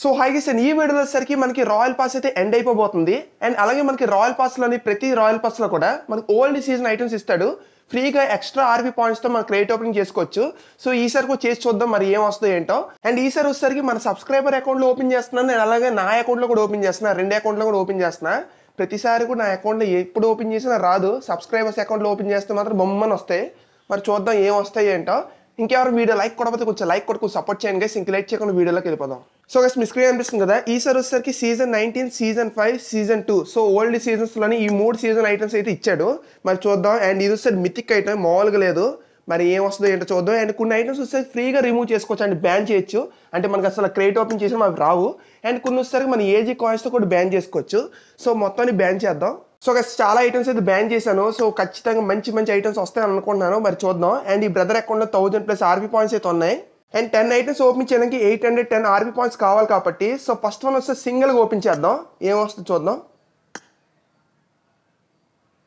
so hi guys ఈ video వచ్చేసరికి మనకి రాయల్ పాస్ అయితే ఎండ్ అయిపోబోతుంది అండ్ అలాగే మనకి రాయల్ పాస్లోని ప్రతి రాయల్ లో కూడా మనకి ఓల్డ్ సీజన్ ఐటమ్స్ ఇస్తాడు ఫ్రీగా ఎక్స్ట్రా పాయింట్స్ తో మనం క్రెడిట్ ఓపెనింగ్ చేసుకోవచ్చు సో ఈసారి కూడా చేసి చూద్దాం మరి ఏం వస్తుంది ఏంటో అండ్ ఈసారి వచ్చేసరికి మన సబ్స్క్రైబర్ అకౌంట్లో ఓపెన్ చేస్తున్నాను నేను అలాగే నా అకౌంట్లో కూడా ఓపెన్ చేస్తున్నా రెండు అకౌంట్లో కూడా ఓపెన్ చేస్తున్నా ప్రతిసారి కూడా నా అకౌంట్లో ఎప్పుడు ఓపెన్ చేసినా రాదు సబ్స్క్రైబర్స్ అకౌంట్లో ఓపెన్ చేస్తే మాత్రం బొమ్మని వస్తాయి మరి చూద్దాం ఏం వస్తాయి ఏంటో ఇంకెవరు వీడియో లైక్ కొడపోతే కొంచెం లైక్ కొడుకు సపోర్ట్ చేయండి ఇంకా ఇంక లైక్ చేయకుండా వీడియోలోకి వెళ్ళిపోదాం సో మీ స్క్రీన్ అనిపిస్తుంది కదా ఈసారి వచ్చేసరికి season nineteen season five season two so old సీజన్స్లోని ఈ మూడు సీజన్ ఐటమ్స్ అయితే ఇచ్చాడు మరి చూద్దాం అండ్ ఇది వస్తే మితిక్ ఐటమ్ మామూలుగా లేదు మరి ఏం వస్తుందో ఏంటో చూద్దాం అండ్ కొన్ని ఐటమ్స్ వస్తే ఫ్రీగా రిమూవ్ చేసుకోవచ్చు అండ్ బ్యాన్ చేయొచ్చు అంటే మనకు అసలు క్రెడిట్ ఓపెన్ చేసిన మాకు రావు అండ్ కొన్ని వస్తారు మన ఏజీ కాయిన్స్తో కూడా బ్యాన్ చేసుకోవచ్చు సో మొత్తాన్ని బ్యాన్ చేద్దాం సో గస్ చాలా ఐటమ్స్ అయితే బ్యాన్ చేశాను సో ఖచ్చితంగా మంచి మంచి ఐటమ్స్ వస్తాయని అనుకుంటున్నాను మరి చూద్దాం అండ్ ఈ బ్రదర్ అకౌంట్లో థౌజండ్ ప్లస్ ఆర్బీ పాయింట్స్ అయితే ఉన్నాయి అండ్ టెన్ ఐటమ్స్ ఓపెన్ చేయడానికి eight hundred ten RP points కావాలి కాబట్టి సో ఫస్ట్ వన్ వస్తే సింగిల్గా ఓపెన్ చేద్దాం ఏమొస్తుంది చూద్దాం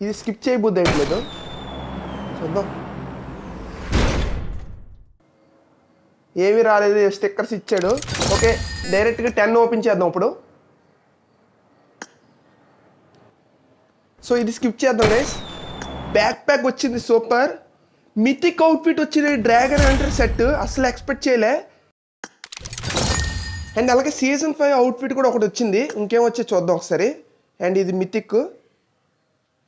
ఇది స్కిప్ చేయబుద్ది లేదు చూద్దాం ఏమీ రాలేదు స్టిక్కర్స్ ఇచ్చాడు ఓకే డైరెక్ట్గా టెన్ ఓపెన్ చేద్దాం ఇప్పుడు సో ఇది స్కిప్ చేద్దాం రేస్ బ్యాక్ ప్యాక్ వచ్చింది సూపర్ మితిక్ అవుట్ఫిట్ వచ్చింది డ్రాగన్ హంటర్ సెట్ అసలు ఎక్స్పెక్ట్ చేయలే అండ్ అలాగే సీజన్ ఫైవ్ అవుట్ఫిట్ కూడా ఒకటి వచ్చింది ఇంకేం వచ్చి చూద్దాం ఒకసారి అండ్ ఇది మితిక్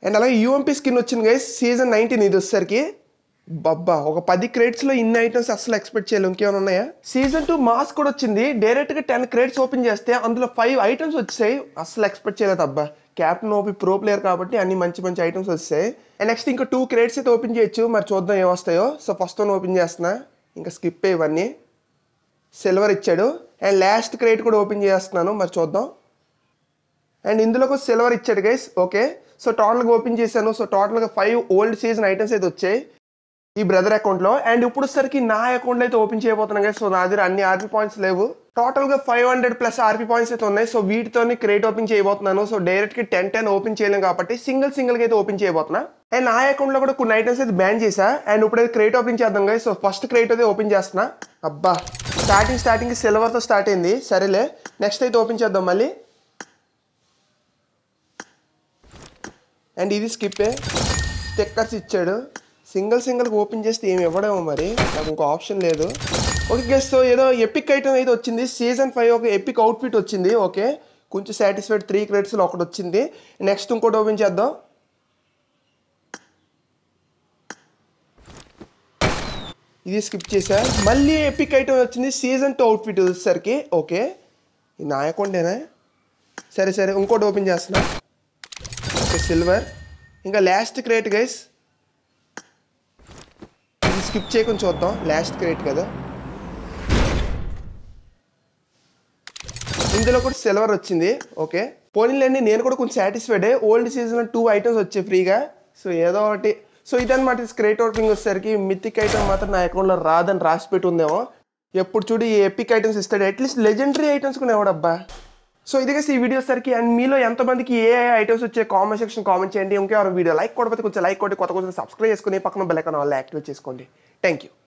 అండ్ అలాగే యూఎంపీ స్కిన్ వచ్చింది గైస్ సీజన్ నైన్టీన్ ఇది వచ్చేసరికి బబ్బా ఒక పది క్రేట్స్లో ఇన్ని ఐటమ్స్ అసలు ఎక్స్పెక్ట్ చేయలేము ఇంకేమైనా ఉన్నాయా సీజన్ టూ మాస్క్ కూడా వచ్చింది డైరెక్ట్గా టెన్ క్రేట్స్ ఓపెన్ చేస్తే అందులో ఫైవ్ ఐటమ్స్ వచ్చాయి అసలు ఎక్స్పెక్ట్ చేయలేదు అబ్బా క్యాప్టెన్ ఓపి ప్రో ప్లేయర్ కాబట్టి అన్ని మంచి మంచి ఐటమ్స్ వస్తాయి అండ్ నెక్స్ట్ ఇంకా టూ క్రేట్స్ అయితే ఓపెన్ చేయొచ్చు మరి చూద్దాం ఏమొస్తాయో సో ఫస్ట్ వన్ ఓపెన్ చేస్తున్నా ఇంకా స్కిప్ ఇవన్నీ సిల్వర్ ఇచ్చాడు అండ్ లాస్ట్ క్రేట్ కూడా ఓపెన్ చేస్తున్నాను మరి చూద్దాం అండ్ ఇందులో కూడా సిల్వర్ ఇచ్చాడు గైస్ ఓకే సో టోటల్గా ఓపెన్ చేశాను సో టోటల్గా ఫైవ్ ఓల్డ్ సీజన్ ఐటమ్స్ అయితే వచ్చాయి ఈ బ్రదర్ అకౌంట్లో అండ్ ఇప్పుడు సరికి నా అకౌంట్లో అయితే ఓపెన్ చేయబోతున్నాం కదా సో నా దగ్గర అన్ని ఆర్పీ పాయింట్స్ లేవు టోటల్గా five hundred plus RP points అయితే ఉన్నాయి సో వీటితోనే క్రేట్ ఓపెన్ చేయబోతున్నాను సో డైరెక్ట్కి టెన్ టెన్ ఓపెన్ చేయలేం కాబట్టి సింగిల్ గా అయితే ఓపెన్ చేయబోతున్నా అండ్ నా అకౌంట్లో కూడా కొన్ని ఐటమ్స్ అయితే బ్యాన్ చేసా అండ్ ఇప్పుడు అయితే క్రేట్ ఓపెన్ చేద్దాం కదా సో ఫస్ట్ క్రేట్ అయితే ఓపెన్ చేస్తున్నా అబ్బా స్టార్టింగ్ స్టార్టింగ్ సిల్వర్తో స్టార్ట్ అయింది సరేలే నెక్స్ట్ అయితే ఓపెన్ చేద్దాం మళ్ళీ అండ్ ఇది స్కిప్ స్టిక్కర్స్ ఇచ్చాడు సింగిల్ సింగిల్ ఓపెన్ చేస్తే ఏమి ఇవ్వడేమో మరి నాకు ఇంకో ఆప్షన్ లేదు ఓకే గెస్ ఏదో ఎపిక్ ఐటమ్ అయితే వచ్చింది సీజన్ ఫైవ్ ఒక ఎపిక్ అవుట్ఫిట్ వచ్చింది ఓకే కొంచెం సాటిస్ఫైడ్ త్రీ క్రెడిట్స్లో ఒకటి వచ్చింది నెక్స్ట్ ఇంకోటి ఓపెన్ చేద్దాం ఇది స్కిప్ చేసా మళ్ళీ ఎపిక్ ఐటమ్ వచ్చింది సీజన్ టూ అవుట్ఫిట్ వచ్చేసరికి ఓకే నాయకుండేనా నా అకౌంటేనా సరే సరే ఇంకోటి ఓపెన్ చేస్తున్నా ఓకే సిల్వర్ ఇంకా లాస్ట్ క్రేట్ గైస్ స్కిప్ చేయకుండా చూద్దాం లాస్ట్ క్రియేట్ కదా ఇందులో కూడా సిల్వర్ వచ్చింది ఓకే పోనీలేండి నేను కూడా కొంచెం satisfied old season two items వచ్చాయి ఫ్రీగా సో ఏదో ఒకటి సో ఇదనమాట స్క్రేట్ ఓపెనింగ్ వచ్చేసరికి మిత్తిక్ ఐటమ్ మాత్రం నా అకౌంట్లో రాదని రాసి పెట్టి ఉందేమో ఎప్పుడు చూడు ఎపిక్ ఐటమ్స్ ఇస్తాడు అట్లీస్ట్ లెజెండరీ ఐటమ్స్ కూడా ఎవడబ్బా సో ఇది ఈ వీడియో సరికి అండ్ మీలో ఎంతమందికి ఏ ఐటమ్స్ వచ్చే కామెంట్ సెక్షన్ కామెంట్ చేయండి ఇంకే వీడియో లైక్ కూడా కొంచెం లైక్ కొట్టి కొత్త కొంచెం సబ్స్క్రైబ్ చేసుకుని పక్కన బెల్ ఐకాన్ ఆల్ యాక్టివేట్ చేసుకోండి థ్యాంక్ యూ